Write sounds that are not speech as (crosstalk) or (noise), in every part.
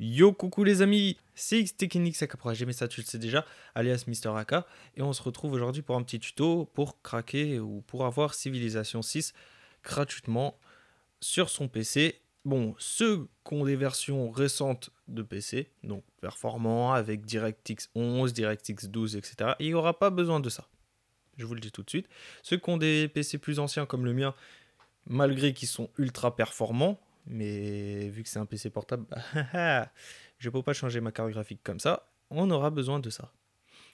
Yo coucou les amis, c'est Xtechnics j'ai mais ça tu le sais déjà, alias Mister Aka, et on se retrouve aujourd'hui pour un petit tuto pour craquer ou pour avoir Civilization 6 gratuitement sur son PC bon, ceux qui ont des versions récentes de PC, donc performants avec DirectX 11, DirectX 12, etc., il n'y aura pas besoin de ça. Je vous le dis tout de suite. Ceux qui ont des PC plus anciens comme le mien, malgré qu'ils sont ultra performants, mais vu que c'est un PC portable, (laughs) je ne peux pas changer ma carte graphique comme ça, on aura besoin de ça.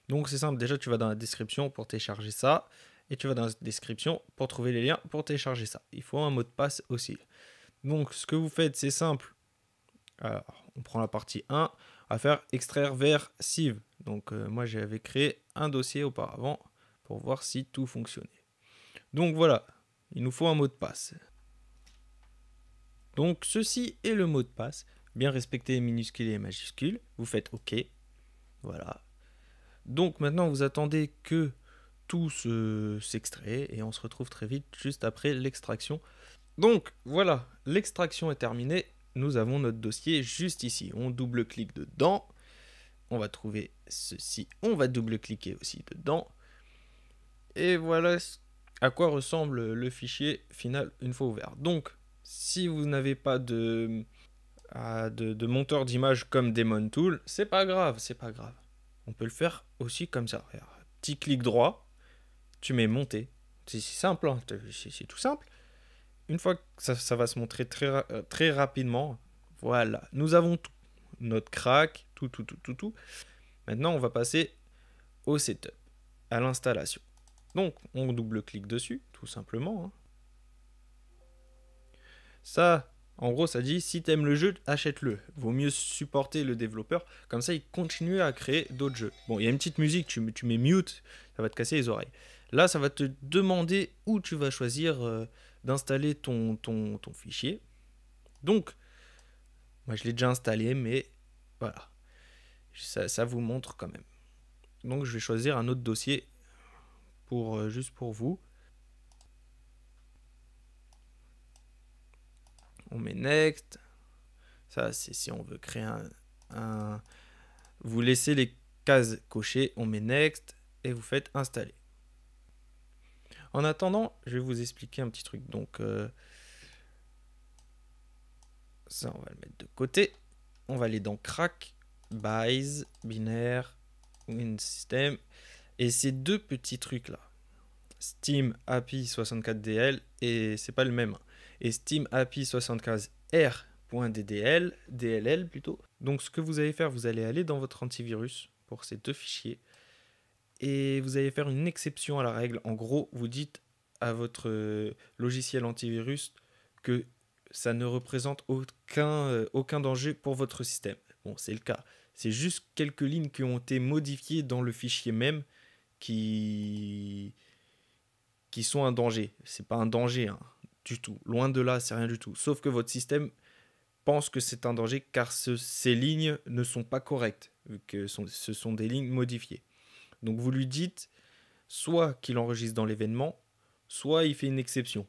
Donc c'est simple, déjà tu vas dans la description pour télécharger ça, et tu vas dans la description pour trouver les liens pour télécharger ça. Il faut un mot de passe aussi. Donc, ce que vous faites, c'est simple. Alors, on prend la partie 1 à faire extraire vers sieve. Donc, euh, moi, j'avais créé un dossier auparavant pour voir si tout fonctionnait. Donc, voilà. Il nous faut un mot de passe. Donc, ceci est le mot de passe. Bien respecté, les minuscules et majuscule, majuscules. Vous faites OK. Voilà. Donc, maintenant, vous attendez que tout s'extrait et on se retrouve très vite juste après l'extraction. Donc voilà, l'extraction est terminée. Nous avons notre dossier juste ici. On double-clique dedans. On va trouver ceci. On va double-cliquer aussi dedans. Et voilà à quoi ressemble le fichier final une fois ouvert. Donc, si vous n'avez pas ah, de, de, monteur d'image comme Demon Tool, c'est pas grave, c'est pas grave. On peut le faire aussi comme ça. petit clic droit, tu mets monter. C'est simple, hein, c'est tout simple. Une fois que ça, va se montrer très, euh, très rapidement, voilà, nous avons tout. Notre crack, tout, tout, tout, tout, tout. Maintenant, on va passer au setup, à l'installation. Donc, on double-clique dessus, tout simplement. Hein. Ça, en gros, ça dit, si aimes le jeu, achète-le. Vaut mieux supporter le développeur, comme ça il continue à créer d'autres jeux. Bon, il y a une petite musique, tu, tu mets mute, ça va te casser les oreilles. Là, ça va te demander où tu vas choisir euh, d'installer ton, ton, fichier. Donc, moi je l'ai déjà installé, mais voilà. Ça, vous montre quand même. Donc je vais choisir un autre dossier pour euh, juste pour vous. On met next. Ça, c'est si on veut créer un, un... Vous laissez les cases cochées, on met next et vous faites installer. En attendant, je vais vous expliquer un petit truc. Donc, euh, ça, on va le mettre de côté. On va aller dans crack, buys, binaire, win system. Et ces deux petits trucs là, Steam API 64DL, et c'est pas le même. Hein. Et Steam API 75R.ddl, DLL plutôt. Donc, ce que vous allez faire, vous allez aller dans votre antivirus pour ces deux fichiers et vous allez faire une exception à la règle. En gros, vous dites à votre euh, logiciel antivirus que ça ne représente euh, aucun, danger pour votre système. Bon, c'est le cas. C'est juste quelques lignes qui ont été modifiées dans le fichier même qui, qui sont un danger. C'est pas un danger hein, du tout. Loin de là, c'est rien du tout. Sauf que votre système pense que c'est un danger car ces lignes ne sont pas correctes, que ce sont des lignes modifiées. Donc vous lui dites soit qu'il enregistre dans l'événement, soit il fait une exception.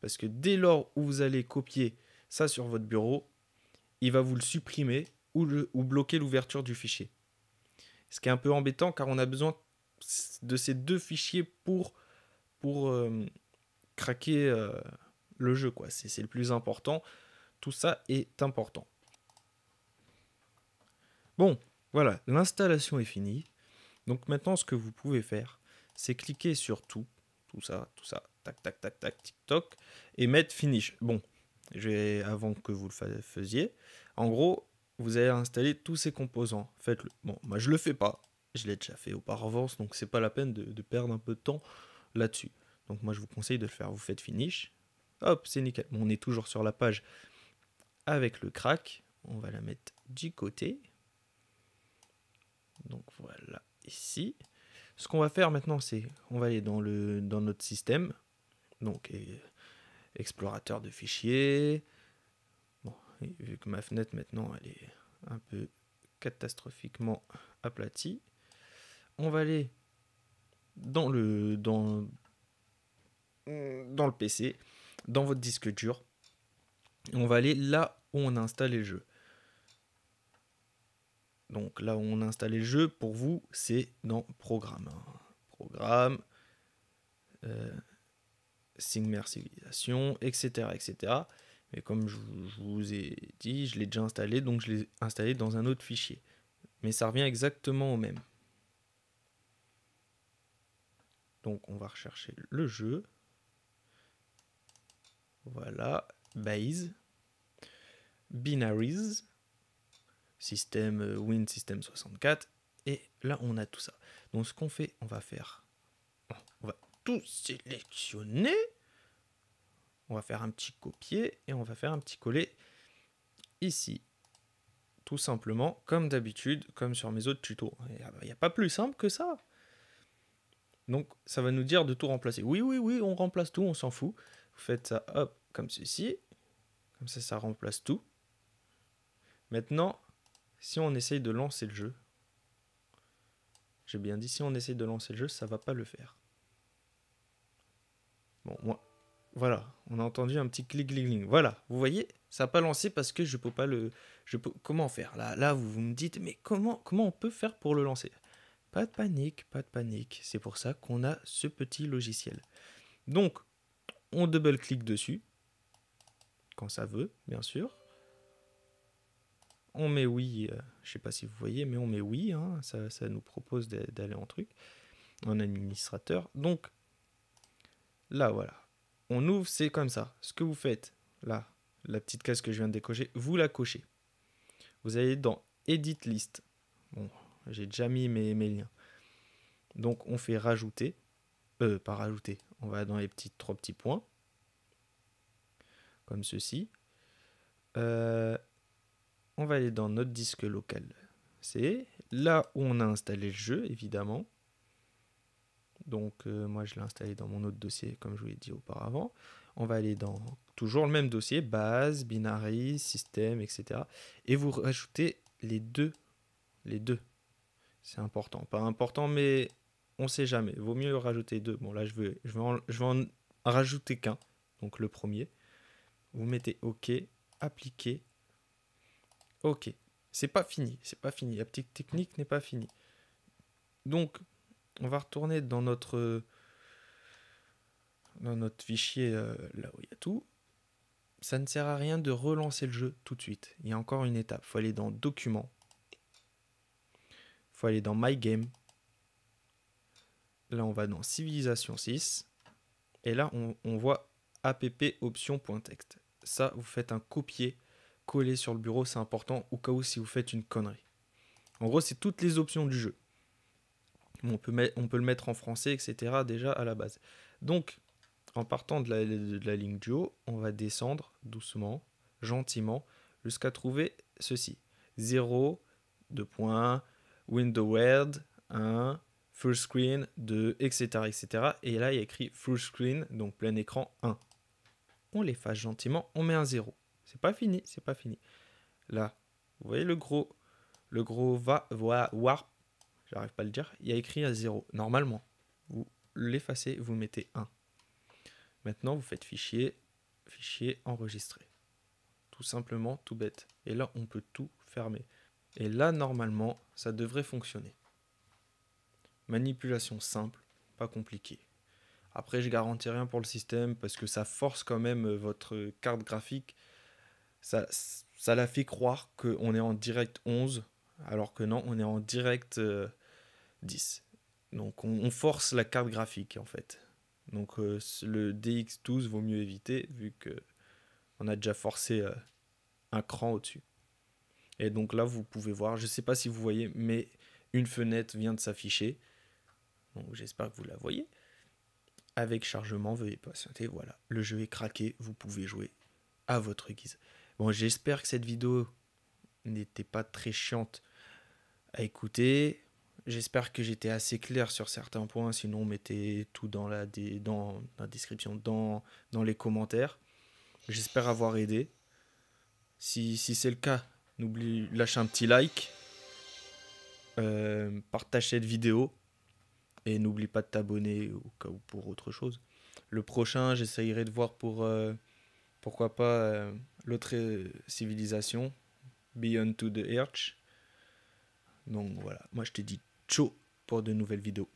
Parce que dès lors où vous allez copier ça sur votre bureau, il va vous le supprimer ou, bloquer l'ouverture du fichier. Ce qui est un peu embêtant car on a besoin de ces deux fichiers pour, pour euh, craquer euh, le jeu. quoi. C'est le plus important. Tout ça est important. Bon, voilà, l'installation est finie. Donc maintenant, ce que vous pouvez faire, c'est cliquer sur tout, tout ça, tout ça, tac, tac, tac, tac, tic, toc, et mettre finish. Bon, avant que vous le faisiez, en gros, vous allez installer tous ces composants. Faites-le. Bon, moi je ne le fais pas, je l'ai déjà fait auparavant, donc ce n'est pas la peine de, perdre un peu de temps là-dessus. Donc moi je vous conseille de le faire. Vous faites finish, hop, c'est nickel. on est toujours sur la page avec le crack. On va la mettre du côté. Donc voilà, ici. Ce qu'on va faire maintenant, c'est on va aller dans, le, dans notre système. Donc, explorateur de fichiers. Bon, vu que ma fenêtre maintenant, elle est un peu catastrophiquement aplatie. On va aller dans le, dans, dans le PC, dans votre disque dur. On va aller là où on a installé jeux. Donc là où on a installé le jeu, pour vous, c'est dans Programme. Programme, euh, Civilisation, etc., etc. Mais comme je, je vous ai dit, je l'ai déjà installé, donc je l'ai installé dans un autre fichier. Mais ça revient exactement au même. Donc on va rechercher le jeu. Voilà, Base, Binaries système euh, Win, système 64. Et là, on a tout ça. Donc, ce qu'on fait, on va faire. On va tout sélectionner. On va faire un petit copier et on va faire un petit coller ici. Tout simplement, comme d'habitude, comme sur mes autres tutos. Il n'y a pas plus simple que ça. Donc, ça va nous dire de tout remplacer. Oui, oui, oui, on remplace tout, on s'en fout. Vous faites ça, hop, comme ceci. Comme ça, ça remplace tout. Maintenant, si on essaye de lancer le jeu, j'ai bien dit, si on essaye de lancer le jeu, ça va pas le faire. Bon, moi, voilà, on a entendu un petit clic, clic, clic. Voilà, vous voyez, ça n'a pas lancé parce que je peux pas le, je peux, comment faire Là, là, vous, me dites, mais comment, comment on peut faire pour le lancer Pas de panique, pas de panique. C'est pour ça qu'on a ce petit logiciel. Donc, on double clique dessus quand ça veut, bien sûr on met oui, Je euh, je sais pas si vous voyez, mais on met oui, hein, ça, ça, nous propose d'aller en truc, en administrateur. Donc là, voilà, on ouvre, c'est comme ça. Ce que vous faites, là, la petite case que je viens de décocher, vous la cochez. Vous allez dans Edit List. Bon, j'ai déjà mis mes, liens. Donc on fait rajouter, euh, pas rajouter, on va dans les petits, trois petits points, comme ceci. Euh, on va aller dans notre disque local. C'est là où on a installé le jeu, évidemment. Donc euh, moi je l'ai installé dans mon autre dossier comme je vous l'ai dit auparavant. On va aller dans toujours le même dossier, base, binary, système, etc. Et vous rajoutez les deux. Les deux. C'est important. Pas important mais on ne sait jamais. Vaut mieux rajouter deux. Bon là je veux, je je vais en rajouter qu'un. Donc le premier. Vous mettez OK, appliquer Ok, c'est pas fini, c'est pas fini. La petite technique n'est pas finie. Donc, on va retourner dans notre dans notre fichier euh, là où il y a tout. Ça ne sert à rien de relancer le jeu tout de suite. Il y a encore une étape. Il faut aller dans Documents. Il faut aller dans My Game. Là, on va dans Civilisation 6. Et là, on, on voit app Ça, vous faites un copier Coller sur le bureau, c'est important au cas où si vous faites une connerie. En gros, c'est toutes les options du jeu. On peut, le mettre en français, etc. déjà à la base. Donc, en partant de la, ligne du on va descendre doucement, gentiment, jusqu'à trouver ceci. 0, 2 points, window word, 1, full screen, 2, etc., etc. Et là, il y a écrit full screen, donc plein écran 1. On les fasse gentiment, on met un 0. C'est pas fini, c'est pas fini. Là, vous voyez le gros, le gros va, voir. warp, j'arrive pas à le dire, il y a écrit à 0. Normalement, vous l'effacez, vous mettez 1. Maintenant, vous faites fichier, fichier enregistré. Tout simplement, tout bête. Et là, on peut tout fermer. Et là, normalement, ça devrait fonctionner. Manipulation simple, pas compliquée. Après, je garantis rien pour le système parce que ça force quand même euh, votre carte graphique ça, ça la fait croire qu'on est en direct 11, alors que non, on est en direct 10. Euh, donc on, force la carte graphique en fait. Donc euh, le DX12 vaut mieux éviter vu que on a déjà forcé euh, un cran au-dessus. Et donc là vous pouvez voir, je ne sais pas si vous voyez, mais une fenêtre vient de s'afficher. Donc j'espère que vous la voyez. Avec chargement, veuillez patienter. Voilà, le jeu est craqué, vous pouvez jouer à votre guise. Bon, j'espère que cette vidéo n'était pas très chiante à écouter. J'espère que j'étais assez clair sur certains points, sinon mettez tout dans la, dans la description, dans, dans les commentaires. J'espère avoir aidé. Si, c'est le cas, n'oublie, lâche un petit like, euh, partage cette vidéo et n'oublie pas de t'abonner au cas où pour autre chose. Le prochain, j'essayerai de voir pour... Euh, pourquoi pas euh, l'autre euh, civilisation, Beyond to the Earth. Donc voilà, moi je te dis ciao pour de nouvelles vidéos.